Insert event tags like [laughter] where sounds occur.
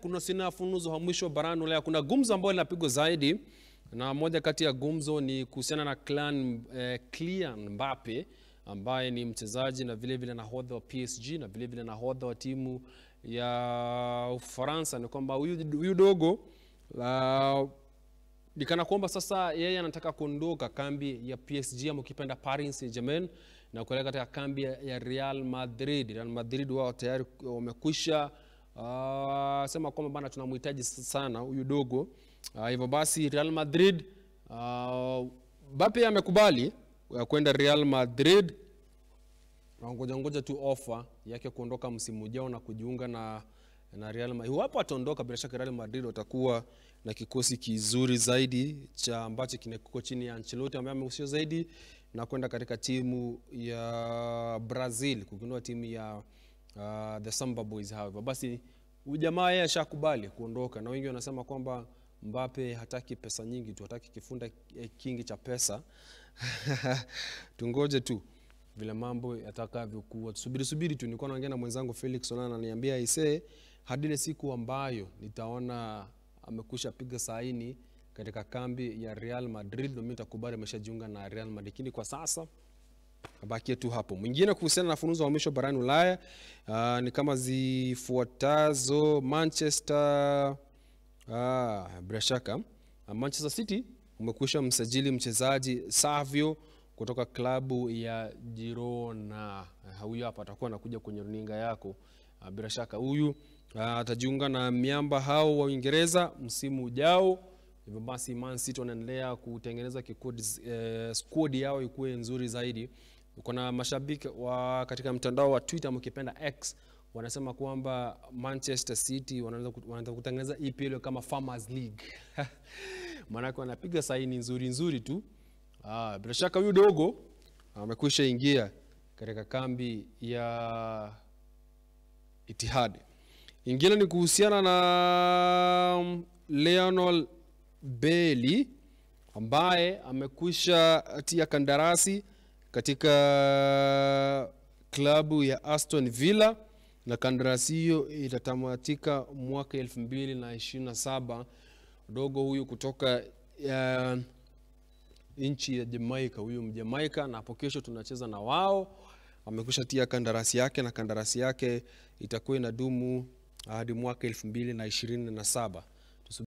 kuna sina funuzo wa mwisho barani Ulaya. Kuna gumzo ambayo linapigwa zaidi, na moja kati ya gumzo ni kuhusiana na Kylian, eh, Kylian Mbappe ambaye ni mchezaji na vile vile nahodha wa PSG na vile vile nahodha wa timu ya Ufaransa. Ni kwamba huyu dogo la nikana kwamba sasa yeye anataka kuondoka kambi ya PSG ama ukipenda Paris Saint-Germain na kuelekea katika kambi ya Real Madrid. Real Madrid wao tayari wamekwisha Ah, sema kwamba bana tunamhitaji sana huyu dogo ah, hivyo basi Real Madrid uh, amekubali ya kwenda Real Madrid wangoja ngoja tu ofa yake kuondoka msimu ujao na kujiunga na na Real Madrid. Iwapo ataondoka bila shaka Real Madrid watakuwa na kikosi kizuri zaidi cha ambacho kinakiko chini ya Ancelotti ambaye amehusishwa zaidi na kwenda katika timu ya Brazil kukinua timu ya uh, the Samba Boys however. Basi jamaa yeye ashakubali kuondoka, na wengi wanasema kwamba Mbappe hataki pesa nyingi tu, hataki kifunda eh, kingi cha pesa [laughs] tungoje tu vile mambo yatakavyokuwa, subiri subiri tu. Nilikuwa naongea na mwenzangu Felix Onana ananiambia ise hadi ile siku ambayo nitaona amekusha piga saini katika kambi ya Real Madrid, ndio mimi nitakubali ameshajiunga na Real Madrid, lakini kwa sasa abakie tu hapo. Mwingine kuhusiana na mfululizo wa mwisho barani Ulaya uh, ni kama zifuatazo: Manchester ah, bila shaka ah, Manchester City umekwisha msajili mchezaji Savio kutoka klabu ya Girona. Ah, huyu hapa atakuwa anakuja kwenye runinga yako bila shaka. Huyu atajiunga na miamba hao wa Uingereza msimu ujao. Hivyo basi Man City wanaendelea kutengeneza kikodi, eh, squad yao ikuwe nzuri zaidi uko na mashabiki wa katika mtandao wa Twitter mkipenda X wanasema kwamba Manchester City wanaanza kutengeneza EPL kama Farmers League [laughs] maanake wanapiga saini nzuri nzuri tu. Ah, bila shaka huyu dogo amekwisha ingia katika kambi ya Itihad. Ingine ni kuhusiana na um, Lionel Bailey ambaye amekwisha tia kandarasi katika klabu ya Aston Villa na kandarasi hiyo itatamatika mwaka 2027. Dogo huyu kutoka uh, nchi ya Jamaica, huyu Mjamaika, na hapo kesho tunacheza na wao. amekusha tia kandarasi yake na kandarasi yake itakuwa inadumu hadi mwaka 2027.